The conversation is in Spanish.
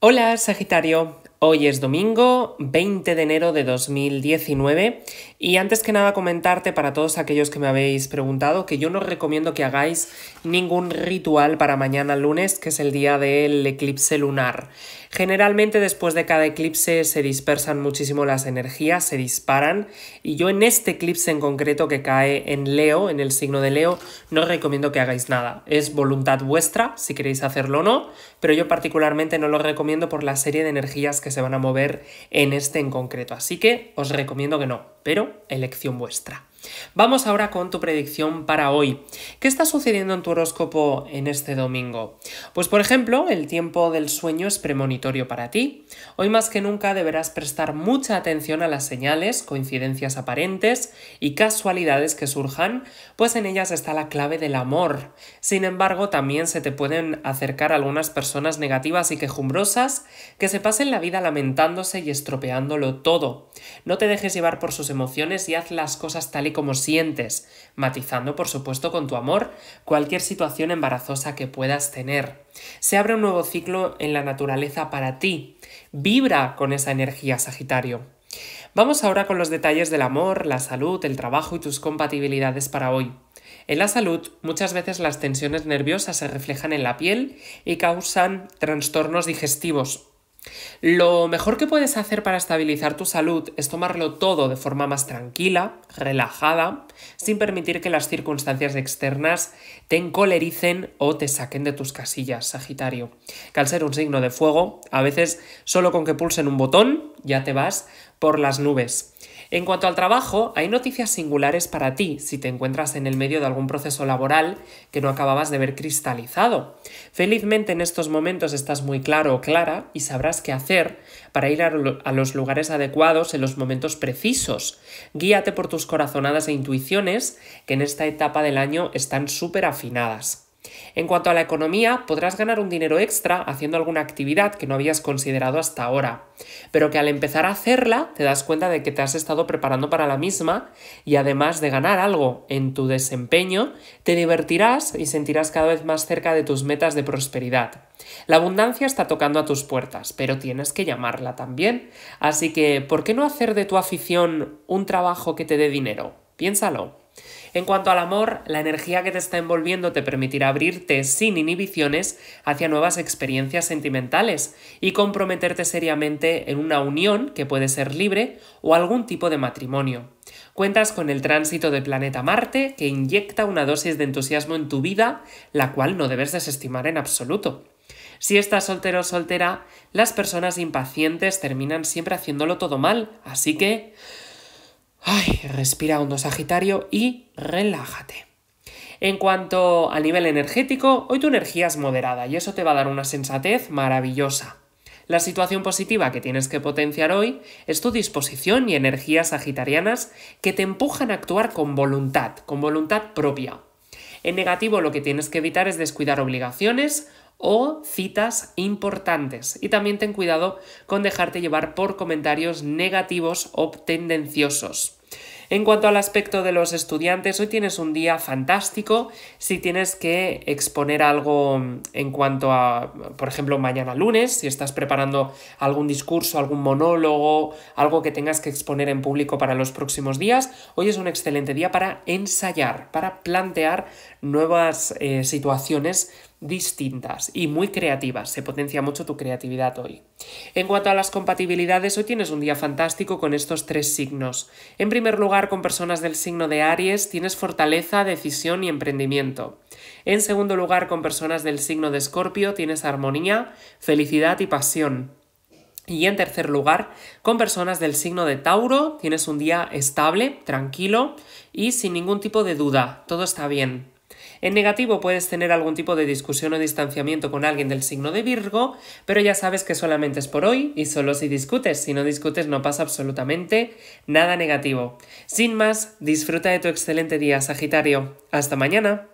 Hola Sagitario, hoy es domingo 20 de enero de 2019 y antes que nada comentarte para todos aquellos que me habéis preguntado que yo no recomiendo que hagáis ningún ritual para mañana lunes que es el día del eclipse lunar. Generalmente después de cada eclipse se dispersan muchísimo las energías, se disparan y yo en este eclipse en concreto que cae en Leo, en el signo de Leo, no recomiendo que hagáis nada. Es voluntad vuestra si queréis hacerlo o no, pero yo particularmente no lo recomiendo por la serie de energías que se van a mover en este en concreto. Así que os recomiendo que no, pero elección vuestra. Vamos ahora con tu predicción para hoy. ¿Qué está sucediendo en tu horóscopo en este domingo? Pues por ejemplo, el tiempo del sueño es premonitorio para ti. Hoy más que nunca deberás prestar mucha atención a las señales, coincidencias aparentes y casualidades que surjan, pues en ellas está la clave del amor. Sin embargo, también se te pueden acercar algunas personas negativas y quejumbrosas que se pasen la vida lamentándose y estropeándolo todo. No te dejes llevar por sus emociones y haz las cosas tal como cómo sientes, matizando por supuesto con tu amor cualquier situación embarazosa que puedas tener. Se abre un nuevo ciclo en la naturaleza para ti. Vibra con esa energía, Sagitario. Vamos ahora con los detalles del amor, la salud, el trabajo y tus compatibilidades para hoy. En la salud, muchas veces las tensiones nerviosas se reflejan en la piel y causan trastornos digestivos, lo mejor que puedes hacer para estabilizar tu salud es tomarlo todo de forma más tranquila, relajada, sin permitir que las circunstancias externas te encolericen o te saquen de tus casillas, Sagitario. Que al ser un signo de fuego, a veces solo con que pulsen un botón ya te vas por las nubes. En cuanto al trabajo, hay noticias singulares para ti si te encuentras en el medio de algún proceso laboral que no acababas de ver cristalizado. Felizmente en estos momentos estás muy claro o clara y sabrás qué hacer para ir a, los lugares adecuados en los momentos precisos. Guíate por tus corazonadas e intuiciones que en esta etapa del año están súper afinadas. En cuanto a la economía, podrás ganar un dinero extra haciendo alguna actividad que no habías considerado hasta ahora, pero que al empezar a hacerla te das cuenta de que te has estado preparando para la misma y además de ganar algo en tu desempeño, te divertirás y sentirás cada vez más cerca de tus metas de prosperidad. La abundancia está tocando a tus puertas, pero tienes que llamarla también, así que ¿por qué no hacer de tu afición un trabajo que te dé dinero? Piénsalo. En cuanto al amor, la energía que te está envolviendo te permitirá abrirte sin inhibiciones hacia nuevas experiencias sentimentales y comprometerte seriamente en una unión que puede ser libre o algún tipo de matrimonio. Cuentas con el tránsito del planeta Marte que inyecta una dosis de entusiasmo en tu vida, la cual no debes desestimar en absoluto. Si estás soltero o soltera, las personas impacientes terminan siempre haciéndolo todo mal, así que Ay, respira hondo Sagitario y relájate. En cuanto a nivel energético, hoy tu energía es moderada y eso te va a dar una sensatez maravillosa. La situación positiva que tienes que potenciar hoy es tu disposición y energías sagitarianas que te empujan a actuar con voluntad, con voluntad propia. En negativo lo que tienes que evitar es descuidar obligaciones o citas importantes. Y también ten cuidado con dejarte llevar por comentarios negativos o tendenciosos. En cuanto al aspecto de los estudiantes, hoy tienes un día fantástico si tienes que exponer algo en cuanto a, por ejemplo, mañana lunes, si estás preparando algún discurso, algún monólogo, algo que tengas que exponer en público para los próximos días, hoy es un excelente día para ensayar, para plantear nuevas eh, situaciones distintas y muy creativas. Se potencia mucho tu creatividad hoy. En cuanto a las compatibilidades, hoy tienes un día fantástico con estos tres signos. En primer lugar, con personas del signo de Aries tienes fortaleza, decisión y emprendimiento. En segundo lugar, con personas del signo de Escorpio tienes armonía, felicidad y pasión. Y en tercer lugar, con personas del signo de Tauro tienes un día estable, tranquilo y sin ningún tipo de duda. Todo está bien. En negativo puedes tener algún tipo de discusión o distanciamiento con alguien del signo de Virgo, pero ya sabes que solamente es por hoy y solo si discutes. Si no discutes no pasa absolutamente nada negativo. Sin más, disfruta de tu excelente día, Sagitario. Hasta mañana.